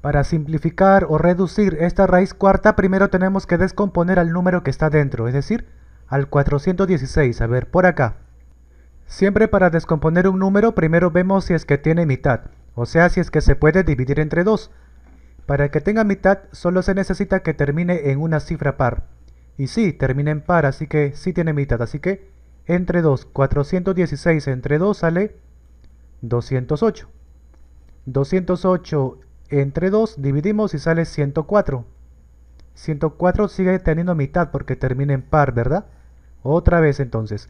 Para simplificar o reducir esta raíz cuarta, primero tenemos que descomponer al número que está dentro, es decir, al 416, a ver, por acá. Siempre para descomponer un número, primero vemos si es que tiene mitad, o sea, si es que se puede dividir entre 2. Para que tenga mitad, solo se necesita que termine en una cifra par. Y sí, termina en par, así que sí tiene mitad, así que entre 2, 416 entre 2 sale 208. 208 entre 2 dividimos y sale 104. 104 sigue teniendo mitad porque termina en par, ¿verdad? Otra vez entonces.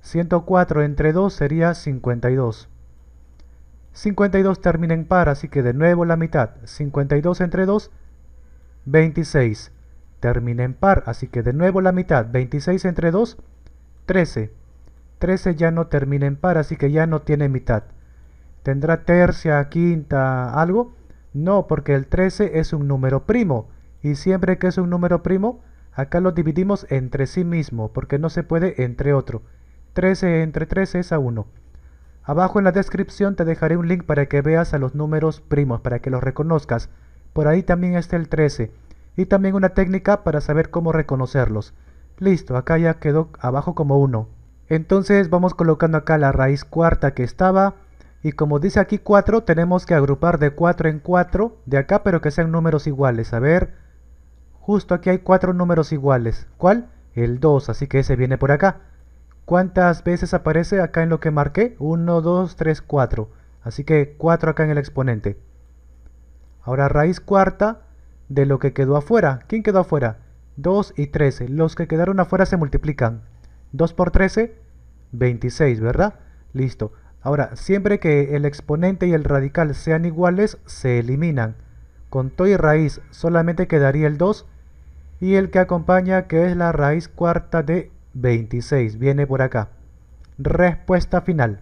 104 entre 2 sería 52. 52 termina en par, así que de nuevo la mitad. 52 entre 2, 26. Termina en par, así que de nuevo la mitad. 26 entre 2, 13. 13 ya no termina en par, así que ya no tiene mitad. Tendrá tercia, quinta, algo no, porque el 13 es un número primo. Y siempre que es un número primo, acá lo dividimos entre sí mismo, porque no se puede entre otro. 13 entre 13 es a 1. Abajo en la descripción te dejaré un link para que veas a los números primos, para que los reconozcas. Por ahí también está el 13. Y también una técnica para saber cómo reconocerlos. Listo, acá ya quedó abajo como 1. Entonces vamos colocando acá la raíz cuarta que estaba, y como dice aquí 4, tenemos que agrupar de 4 en 4 de acá, pero que sean números iguales. A ver, justo aquí hay 4 números iguales. ¿Cuál? El 2, así que ese viene por acá. ¿Cuántas veces aparece acá en lo que marqué? 1, 2, 3, 4. Así que 4 acá en el exponente. Ahora raíz cuarta de lo que quedó afuera. ¿Quién quedó afuera? 2 y 13. Los que quedaron afuera se multiplican. 2 por 13, 26, ¿verdad? Listo. Ahora, siempre que el exponente y el radical sean iguales, se eliminan. Con todo y raíz solamente quedaría el 2 y el que acompaña que es la raíz cuarta de 26. Viene por acá. Respuesta final.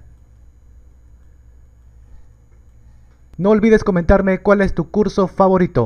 No olvides comentarme cuál es tu curso favorito.